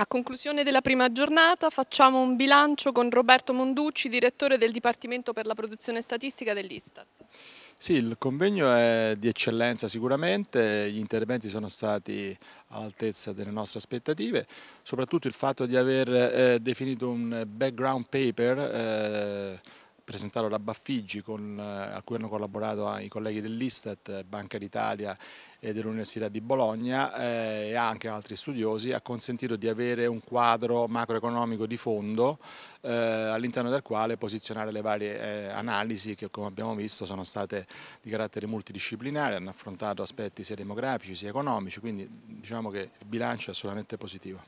A conclusione della prima giornata facciamo un bilancio con Roberto Monducci, direttore del Dipartimento per la produzione statistica dell'Istat. Sì, il convegno è di eccellenza sicuramente, gli interventi sono stati all'altezza delle nostre aspettative, soprattutto il fatto di aver eh, definito un background paper eh, presentato da Baffigi con, eh, a cui hanno collaborato ah, i colleghi dell'Istat, eh, Banca d'Italia e dell'Università di Bologna eh, e anche altri studiosi, ha consentito di avere un quadro macroeconomico di fondo eh, all'interno del quale posizionare le varie eh, analisi che come abbiamo visto sono state di carattere multidisciplinare, hanno affrontato aspetti sia demografici sia economici, quindi diciamo che il bilancio è assolutamente positivo.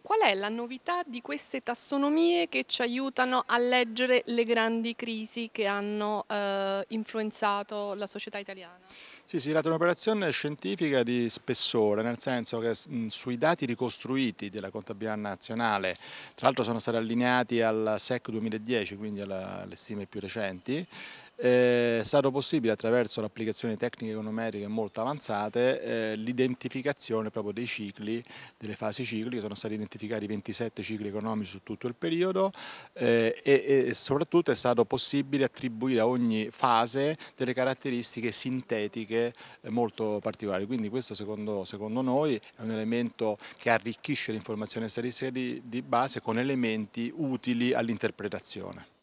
Qual è la novità di queste tassonomie che ci aiutano a leggere le grandi crisi che hanno eh, influenzato la società italiana? Sì, si tratta di un'operazione scientifica di spessore, nel senso che mh, sui dati ricostruiti della contabilità nazionale, tra l'altro sono stati allineati al SEC 2010, quindi alle stime più recenti, è stato possibile attraverso l'applicazione tecniche econometriche molto avanzate eh, l'identificazione proprio dei cicli, delle fasi cicliche, sono stati identificati 27 cicli economici su tutto il periodo eh, e, e, soprattutto è stato possibile attribuire a ogni fase delle caratteristiche sintetiche eh, molto particolari, quindi questo secondo, secondo noi è un elemento che arricchisce l'informazione statistica di, di base con elementi utili all'interpretazione.